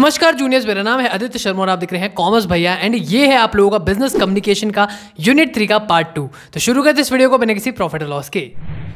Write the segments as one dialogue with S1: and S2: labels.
S1: नमस्कार जूनियर्स मेरा नाम है आदित्य शर्मा और आप देख रहे हैं कॉमर्स भैया एंड ये है आप लोगों का बिजनेस कम्युनिकेशन का यूनिट थ्री का पार्ट टू तो शुरू करते इस वीडियो को बिना किसी प्रॉफिट लॉस के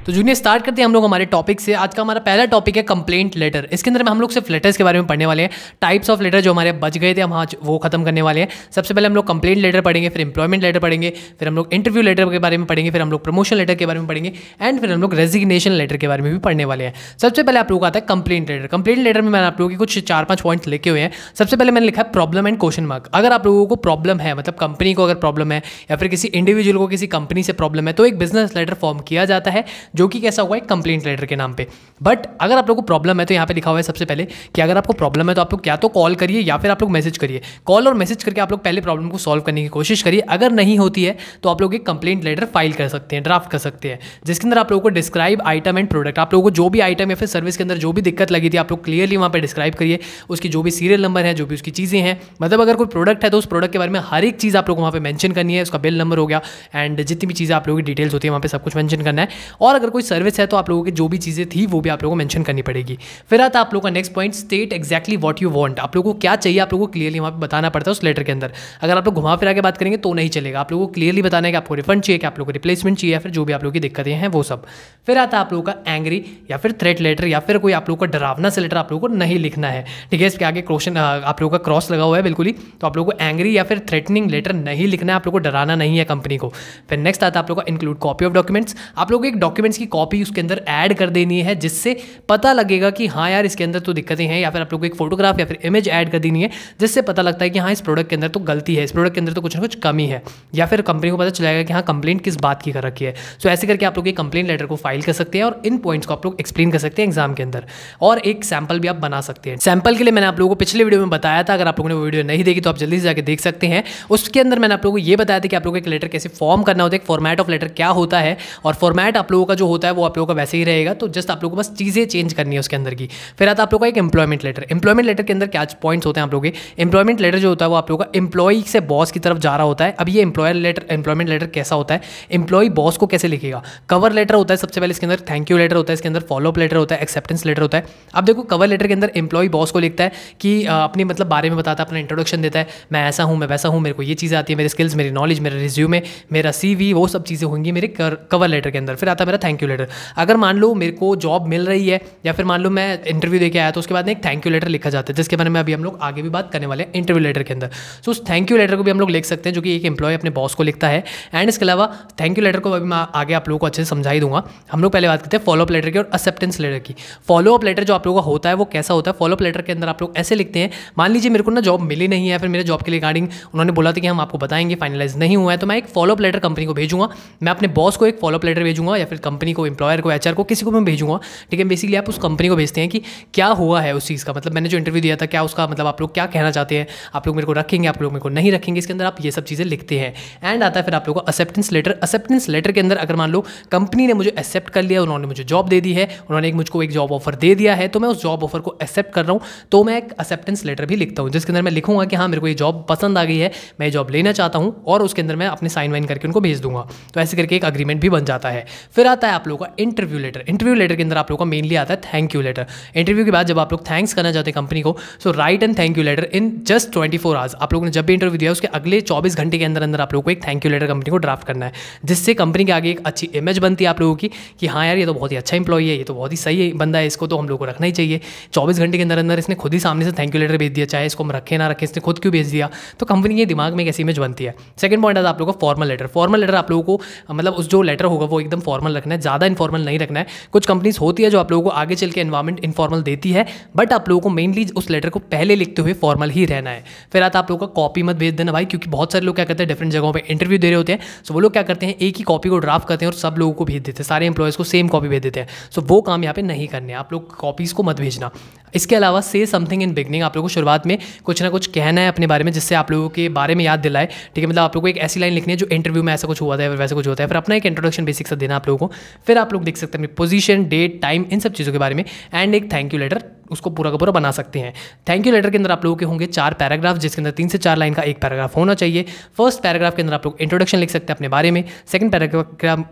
S1: तो जूनियर स्टार्ट करते हैं हम लोग हमारे टॉपिक से आज का हमारा पहला टॉपिक है कंप्लेंट लेटर इसके अंदर में हम लोग सिर्फ लेटर्स के बारे में पढ़ने वाले हैं टाइप्स ऑफ लेटर जो हमारे बच गए थे हम आज वो खत्म करने वाले हैं सबसे पहले हम लोग कंप्लेंट लेटर पढ़ेंगे फिर इंप्लॉयमेंट लेटर पढ़ेंगे फिर हम लोग इंटरव्यू लेटर के बारे में पढ़ेंगे फिर हम लोग प्रमोशन लेटर के बारे में पढ़ेंगे एंड फिर हम लोग रेजिग्नेशन लेटर के बारे में भी पढ़ने वाले हैं सबसे पहले आप लोग आता है कंप्लेंट लेटर कंप्लेंट लेटर में मैंने आप लोगों के कुछ चार पाँच पॉइंट लेके हुए हैं सबसे पहले मैंने लिखा है प्रॉब्लम एंड क्वेश्चन मार्क अगर आप लोगों को प्रॉब्लम है मतलब कंपनी को अगर प्रॉब्लम है या फिर किसी इंडिविजुअल को किसी कंपनी से प्रॉब्लम है तो एक बिजनेस लेटर फॉर्म किया जाता है जो कि कैसा हुआ है कंप्लेंट लेटर के नाम पर बट अगर आप लोग को प्रॉब्लम है तो यहाँ पर लिखा हुआ है सबसे पहले कि अगर आपको प्रॉब्लम है तो आप लोग क्या तो कॉल करिए या फिर आप लोग मैसेज करिए कॉल और मैसेज करके आप लोग पहले प्रॉब्लम को सॉल्व करने की कोशिश करिए अगर नहीं होती है तो आप लोग एक कंप्लेंट लेटर फाइल कर सकते हैं ड्राफ्ट कर सकते हैं जिसके अंदर आप लोगों को डिस्क्राइब आइटम एंड प्रोडक्ट आप लोगों को जो भी आइटम या फिर सर्विस के अंदर जो भी दिक्कत लगी थी आप लोग क्लियरली वहां पर डिस्क्राइब करिए उसकी जो भी सीरियल नंबर है जो भी उसकी चीज़ें हैं मतलब अगर कोई प्रोडक्ट है तो उस प्रोडक्ट के बारे में हर एक चीज़ आप लोग वहाँ पर मैंशन करनी है उसका बिल नंबर हो गया एंड जितनी भी चीज़ें आप लोगों की डिटेल्स होती है वहाँ पर सब कुछ मैंशन करना है और अगर कोई सर्विस है तो आप लोगों की जो भी चीज़ें थी वो भी आप लोगों को मैंशन करनी पड़ेगी फिर आता आप लोगों का next point state exactly what you want आप लोगों को क्या चाहिए आप लोगों को क्लियरली वहाँ पर बताना पड़ता है उस लेटर के अंदर अगर आप लोग घुमा फिरा के बात करेंगे तो नहीं चलेगा आप लोगों को क्लियरली बताना है कि आपको रिफंड चाहिए कि आप लोगों को रिप्लेसमेंट चाहिए या फिर जो भी आप लोगों की दिक्कतें हैं वो सब फिर आता आप लोगों का एंग्री या फिर थ्रेट लेटर या फिर कोई आप लोगों का डरावना से लेटर आप लोगों को नहीं लिखना है ठीक है इसके आगे क्वेश्चन आप लोगों का क्रॉस लगा हुआ है बिल्कुल ही तो आप लोगों को एंग्री या फिर थ्रेटनिंग लेटर नहीं लिखना है आप लोगों को डराना नहीं है कंपनी को फिर नेक्स्ट आता है आप लोगों का इंक्लूड कॉपी ऑफ डॉक्यूमेंट्स आप लोगों को एक डॉक्यूमेंट्स की कॉपी उसके अंदर ऐड कर देनी है जिससे पता लगेगा कि हाँ यार इसके अंदर तो दिक्कतें हैं या फिर आप लोगों को एक फोटोग्राफ या फिर इमेज ऐड कर देनी है जिससे पता लगता है कि हाँ इस प्रोडक्ट के अंदर तो गलती है इस प्रोडक्ट के अंदर तो कुछ ना कुछ कमी है या फिर कंपनी को पता चलेगा कि हाँ कंप्लेंट किस बात की कर रखी है सो तो ऐसे करके आप लोग एक कंप्लेंट लेटर को फाइल कर सकते हैं और इन पॉइंट्स को आप लोग एक्सप्लेन कर सकते हैं एग्जाम के अंदर और एक सैंपल भी आप बना सकते हैं सैंपल के लिए मैंने आप लोगों को पिछले वीडियो में बताया था अगर आप लोगों ने वो वीडियो नहीं देखी तो आप जल्दी से जाकर देख सकते हैं उसके अंदर मैंने आप लोगों को ये बताया था कि आप लोगों को एक लेटर कैसे फॉर्म करना होता है एक फॉर्मेट ऑफ लेटर क्या होता है और फॉर्मेट आप लोगों का जो होता है वो आप लोगों का वैसे ही रहेगा तो जस्ट आप लोगों को बस चीज़ें चेंज करनी है उसके अंदर की फिर आता आप लोगों का एक एम्प्लॉयमेंट लेटर एम्प्लॉयमेंट लेटर के अंदर क्या पॉइंट्स होते हैं आप लोगों के एम्प्लॉयमेंट लेटर जो होता है वो आप लोगों का एम्प्लॉय से बॉस की तरफ जा रहा होता है अब ये एम्प्लॉयर लेटर एम्प्लॉयमेंट लेटर कैसा होता है एम्प्लॉय बॉस को कैसे लिखेगा कवर लेटर होता है सबसे पहले इसके अंदर थैंक यू लेटर होता है इसके अंदर फॉलोअप लेटर होता है एक्सेप्टेंस लेटर होता है अब देखो कवर लेटर के अंदर एम्प्लॉय बॉस को लिखता है कि भी अपने मतलब बारे में बताता है अपना इंट्रोडक्शन देता है मैं ऐसा हूँ मैं वैसा हूँ मेरे को ये चीज़ें आती है मेरे स्किल्स मेरी नॉलेज मेरा रिज्यूमे मेरा सी वो सब चीज़ें होंगी मेरे कवर लेटर के अंदर फिर आता है मेरा थैंक यू लेटर अगर मान लो मेरे को जॉब मिल रही है या फिर मान लो मैं इंटरव्यू देकर आया तो उसके बाद एक थैंक यू लेटर लिखा जाता है जिसके बारे में अभी हम लोग आगे भी बात करने वाले हैं इंटरव्यू लेटर के अंदर सो उस थैंक यू लेटर को भी हम लोग लिख सकते हैं जो कि एक एम्प्लॉय अपने बॉस को लिखता है एंड इसके अलावा थैंक यू लेटर को अभी मैं आगे आप लोगों को अच्छे से समझाई दूंगा हम लोग पहले बात करते हैं फॉलोअप लेटर की और एक्सेप्टेंस लेटर की फॉलोअप लेटर जो आप लोगों का होता है वो कैसा होता है फॉलोअप लेटर के अंदर आप लोग ऐसे लिखते हैं मान लीजिए मेरे को ना जॉब मिली नहीं है फिर मेरे जॉब के रिगार्डिंग उन्होंने बोला था कि हम आपको बताएंगे फाइनलाइज नहीं हुआ है तो मैं एक फॉलोअप लेटर कंपनी को भेजूंगा मैं अपने बॉस को एक फॉलोअप लेटर भेजूंगा या फिर कंपनी को एम्प्लॉयर को एचआर को किसी को मैं भेजूंगा ठीक है बेसिकली आप उस कंपनी को भेजते हैं कि क्या हुआ है उस चीज़ का मतलब मैंने जो इंटरव्यू दिया था क्या उसका मतलब आप लोग क्या कहना चाहते हैं आप लोग मेरे को रखेंगे आप लोग मेरे को नहीं रखेंगे इसके अंदर आप ये सब चीज़ें लिखते हैं एंड आता है फिर आप लोग को एक्सेप्टेंस लेटर एक्सेप्टेंस लेटर के अंदर अगर मान लो कंपनी ने मुझे एक्सेप्ट कर लिया उन्होंने मुझे जॉब दे दी है उन्होंने एक मुझको एक जॉब ऑफर दे दिया है तो मैं उस जॉब ऑफर को एक्सेप्ट कर रहा हूँ तो मैं एक एक्सेप्टेंस लेटर भी लिखता हूँ जिसके अंदर मैं लिखूंगा कि हाँ मेरे को ये जॉब पसंद आ गई है मैं जॉब लेना चाहता हूँ और उसके अंदर मैं अपने साइन वाइन करके उनको भेज दूंगा तो ऐसे करके एक अग्रीमेंट भी बन जाता है फिर आता है आप लोगों का इंटरव्यू लेटर इंटरव्यू लेटर के अंदर आप लोगों का मेनली आता है थैंक यू लेटर इंटरव्यू के बाद जब आप लोग थैंक्स करना चाहते हैं कंपनी को so write and thank you letter in just twenty four hours आप लोगों ने जब भी इंटरव्यू दिया उसके अगले चौबीस घंटे के अंदर अंदर आप लोग को एक थैंक यू लेटर कंपनी को ड्राफ्ट करना है जिससे कंपनी के आगे एक अच्छी इमेज बनती है आप लोगों की कि हाँ यार ये तो बहुत ही अच्छा इंप्लॉई है ये तो बहुत ही सही बंदा है इसको तो हम लोग को रखना ही चाहिए चौबीस घंटे के अंदर अंदर इसने खुद ही सामने से थैंक यू लेटर भेज दिया चाहे इसको हम रखें ना रखें इसने खुद क्यों भेज दिया तो कंपनी के दिमाग में एक ऐसी इमेज बनती है सेकंड पॉइंट है आप लोगों का फॉर्मल लेटर फॉर्मल लेटर आप लोगों को मतलब उस जो लेटर होगा वो एकदम फॉर्मल रखना है ज़्यादा इनफॉर्मल नहीं रखना है कुछ कंपनीज होती है जो आप लोगों को आगे चल के इन्वायरमेंट इनफॉर्मल देती है बट आप लोगों को मेनली उस लेटर को पहले लिखते हुए फॉर्मल ही रहना है फिर आता आप लोगों का कॉपी मत भेज देना भाई क्योंकि बहुत सारे लोग क्या करते हैं डिफरेंट जगहों पर इंटरव्यू दे रहे होते हैं सो वो लोग क्या करते हैं एक ही कॉपी को ड्राफ्ट करते हैं और सब लोगों को भेज देते हैं सारे इंप्लॉयज़ को सेम कॉपी भेज देते हैं सो वो काम यहाँ पे नहीं करने आप लोग कॉपीज़ को मत भेजना इसके अलावा से समथिंग इन बिगनिंग आप लोगों को शुरुआत में कुछ ना कुछ कहना है अपने बारे में जिससे आप लोगों के बारे में याद दिलाए ठीक है मतलब आप लोगों को एक ऐसी लाइन लिखनी है जो इंटरव्यू में ऐसा कुछ हुआ था वैसा कुछ होता है फिर अपना एक इंट्रोडक्शन बेसिक सा देना आप लोगों को फिर आप लोग देख सकते हैं पोजीशन डेट टाइम इन सब चीज़ों के बारे में एंड एक थैंक यू लेटर उसको पूरा का पूरा बना सकते हैं थैंक यू लेटर के अंदर आप लोगों के होंगे चार पैराग्राफ जिसके अंदर तीन से चार लाइन का एक पैराग्राफ होना चाहिए फर्स्ट पैराग्राफ के अंदर आप लोग इंट्रोडक्शन लिख सकते हैं अपने बारे में सेकंड पैराग्राफ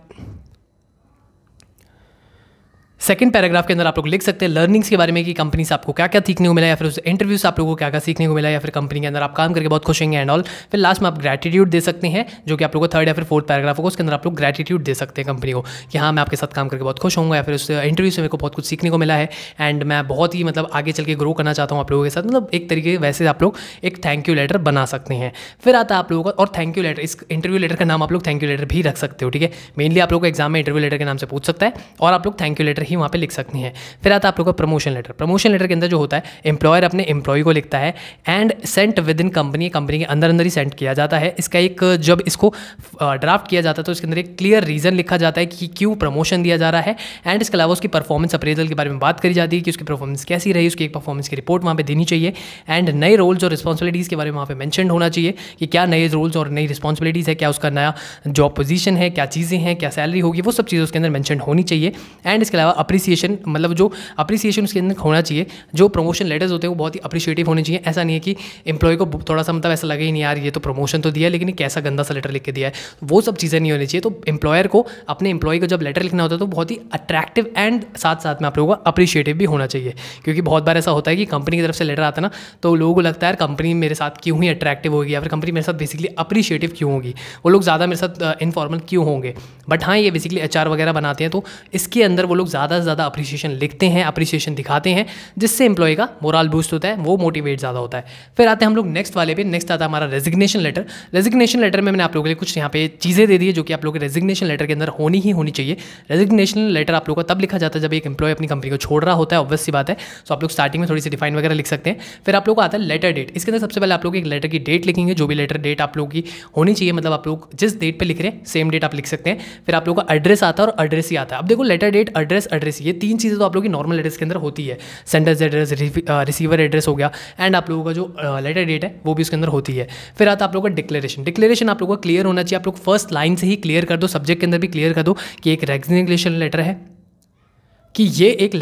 S1: सेकंड पैराग्राफ के अंदर आप लोग लिख सकते हैं लर्निंग्स के बारे में कि कंपनी से आपको क्या क्या सीखने को मिला या फिर उस इंटरव्यू से आप लोगों को क्या क्या सीखने को मिला या फिर कंपनी के अंदर आप काम करके बहुत खुश होंगे एंड ऑल फिर लास्ट में आप ग्रेटिट्यूड दे सकते हैं जो कि आप लोगों को थर्ड या फिर फोर्थ पैराग्राफ होगा उसके अंदर आप लोग ग्रेटिट्यूड दे सकते हैं कंपनी को कि हाँ मैं आपके साथ काम करके बहुत खुश होंगे या फिर उस इंटरव्यू से मेरे को बहुत कुछ सीखने को मिला है एंड मैं बहुत ही मतलब आगे चल के ग्रो करना चाहता हूँ आप लोगों के साथ मतलब एक तरीके वैसे आप लोग एक थैंक यू लेटर बना सकते हैं फिर आता है आप लोगों का और थैंक यू लेटर इस इंटरव्यू लेटर का नाम आप लोग थैंक यू लेटर भी रख सकते हो ठीक है मेनली आप लोग एग्जाम में इंटरव्यू लेटर के नाम से पूछ सकता है और आप लोग थैंक यू लेटर भी वहाँ पर लिख सकती हैं फिर आता है आप लोग का प्रमोशन लेटर प्रमोशन लेटर के अंदर जो होता है एम्प्लॉयर अपने एम्प्लॉय को लिखता है and sent within company company के अंदर अंदर ही सेंट किया जाता है इसका एक जब इसको ड्राफ्ट किया जाता है तो इसके अंदर एक क्लियर रीज़न लिखा जाता है कि क्यों प्रमोशन दिया जा रहा है एंड इसके अलावा उसकी परफॉर्मेंस अप्रेजल के बारे में बात करी जाती है कि उसकी परफॉर्मेंस कैसी रही उसकी एक परफॉर्मेंस की रिपोर्ट वहाँ पर देनी चाहिए एंड नए रोल्स और रिस्पॉन्सिबिलिटीज़ के बारे में वहाँ पर मैंशन होना चाहिए कि क्या नए रोल्स और नई रिस्पॉन्सिबिलिटीज़ है क्या उसका नया जॉब पोजीशन है क्या चीज़ें हैं क्या सैलरी होगी वो सब चीज़ें उसके अंदर मैंशन होनी चाहिए एंड इसके अलावा अप्रिसिएशन मतलब जो अप्रिसिएशन उसके अंदर होना चाहिए जो प्रमोशन लेटर्स होते हैं वो बहुत ही अप्रिशिएटिव होने चाहिए ऐसा नहीं है कि एम्प्लॉय को थोड़ा सा मतलब ऐसा लगे ही नहीं यार ये तो प्रमोशन तो दिया है लेकिन कैसा गंदा सा लेटर लिख के दिया है वो सब चीज़ें नहीं होनी चाहिए तो एम्प्लॉयर को अपने एम्प्लॉय को जब लेटर लिखना होता है तो बहुत ही अट्रैक्टिव एंड साथ साथ में आप लोगों को अप्रिशिएटिव भी होना चाहिए क्योंकि बहुत बार ऐसा होता है कि कंपनी की तरफ से लेटर आता है ना तो लोगों को लगता है यार कंपनी मेरे साथ क्यों ही अट्रैक्टिव होगी या फिर कंपनी मेरे साथ बेसिकली अप्रिशिएटिव क्यों होगी वो लोग ज़्यादा मेरे साथ इनफॉर्मल क्यों होंगे बट हाँ ये बेसिकली एच वगैरह बनाते हैं तो इसके अंदर वो लोग ज़्यादा ज़्यादा से ज़्यादा अप्रिसिएशन लिखते हैं अप्रिसिएशन दिखाते हैं जिससे एम्प्लॉय का मोरल बूस्ट होता है वो मोटिवेट ज़्यादा होता है फिर आते हैं हम लोग नेक्स्ट वाले पे नेक्स्ट आता है हमारा रेजिग्नेशन लेटर रेजिग्नेशन लेटर में मैंने आप लोगों के लिए कुछ यहाँ पे चीज़ें दे दी है जो कि आप लोग के रेजिग्नेशन लेटर के अंदर होनी ही होनी चाहिए रेजिग्नेशन लेटर आप लोग का तब लिखा जाता है जब एक एम्प्लॉय अपनी कंपनी को छोड़ रहा होता है ऑब्वियस सी बात है सो आप लोग स्टार्टिंग में थोड़ी सी डिफाइन वगैरह लिख सकते हैं फिर आप लोग को आता है लेटर डेट इसके अंदर सबसे पहले आप लोग एक लेटर की डेट लिखेंगे जो भी लेटर डेट आप लोग की होनी चाहिए मतलब आप लोग जिस डेट पर लिख रहे हैं सेम डेट आप लिख सकते हैं फिर आप लोग का एड्रेस आता है और एड्रेस ही आता है अब देखो लेटर डेट एड्रेस एड्रेस ये तीन चीज़ें तो आप लोग की नॉर्मल एड्रेस के अंदर होती है सेंडर्स एड्रेस रिसीवर एड्रेस हो गया एंड आप लोगों का जो लेटर डेट है वो भी उसके अंदर होती है फिर आता आप लोगों का डिक्लेरेशन डिक्लेरेशन आप लोगों का क्लियर होना चाहिए आप लोग फर्स्ट लाइन से ही क्लियर कर दो सब्जेक्ट के अंदर भी क्लियर कर दो कि एक रेगनेशन लेटर है कि ये एक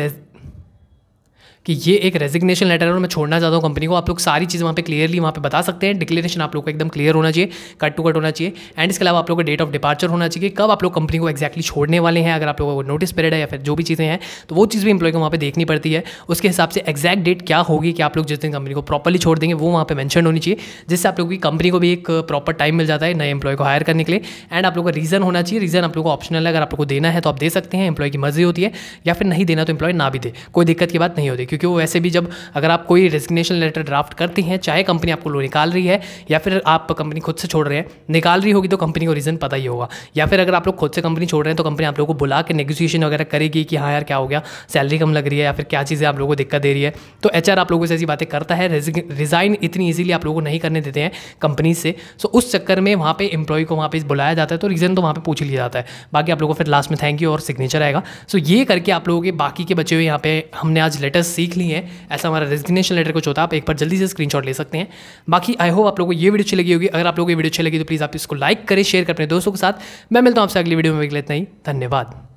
S1: कि ये एक रेजिग्नेशन लेटर है और मैं छोड़ना चाहता हूँ कंपनी को आप लोग सारी चीज़ वहाँ पे क्लियरली वहाँ पे बता सकते हैं डिक्लेरेशन आप लोग को एकदम क्लियर होना चाहिए कट टू कट होना चाहिए एंड इसके अलावा आप लोग का डेट ऑफ डिपार्चर होना चाहिए कब आप लोग कंपनी को एक्जैक्टली छोड़ने वाले हैं अगर आप लोगों को नोटिस पीरियड है या फिर जो भी चीज़ें हैं तो वो चीज़ भी इंप्लॉय को वहाँ पर देखनी पड़ती है उसके हिसाब से एक्जैक्ट डेट क्या होगी कि आप लोग जिस दिन कंपनी को प्रॉपरली छोड़ देंगे वो वहाँ पर मैंशन होनी चाहिए जिससे आप लोग की कंपनी को भी एक प्रॉपर टाइम मिल जाता है नए एम्प्लॉय को हायर करने के लिए एंड आप लोग का रीज़न होना चाहिए रीज़न आप लोग को ऑप्शनल है अगर आप लोग को देना है तो आप दे सकते हैं एम्प्लॉय की मर्जी होती है या फिर नहीं देना तो एम्प्लॉय ना भी दे कोई दिक्कत की बात नहीं होती क्योंकि वो वैसे भी जब अगर आप कोई रेजिग्नेशन लेटर ड्राफ्ट करती हैं चाहे कंपनी आपको निकाल रही है या फिर आप कंपनी खुद से छोड़ रहे हैं निकाल रही होगी तो कंपनी को रीज़न पता ही होगा या फिर अगर आप लोग खुद से कंपनी छोड़ रहे हैं तो कंपनी आप लोगों को बुला के नेगोशिएशन वगैरह करेगी कि हाँ यार क्या हो गया सैलरी कम लग रही है या फिर क्या चीज़ें आप लोगों को दिक्कत दे रही है तो एच आप लोगों से ऐसी बातें करता है रिज़ाइन इतनी ईजिली आप लोगों को नहीं करने देते हैं कंपनी से सो उस चक्कर में वहाँ पर एम्प्लॉय को वहाँ पर बुलाया जाता है तो रीज़न तो वहाँ पर पूछ लिया जाता है बाकी आप लोगों को फिर लास्ट में थैंक यू और सिग्नेचर आएगा सो ये करके आप लोगों के बाकी के बचे हुए यहाँ पे हमने आज लेटेस्ट सीख ली है ऐसा हमारा रेजिग्नेशन लेटर कुछ होता है आप एक बार जल्दी से स्क्रीनशॉट ले सकते हैं बाकी आई होप आप लोगों को ये वीडियो अच्छी लगी होगी अगर आप लोगों को वीडियो अच्छी लगी तो प्लीज़ आप इसको लाइक करें शेयर करें अपने दोस्तों के साथ मैं मिलता हूँ आपसे अगली वीडियो में लेते ही धन्यवाद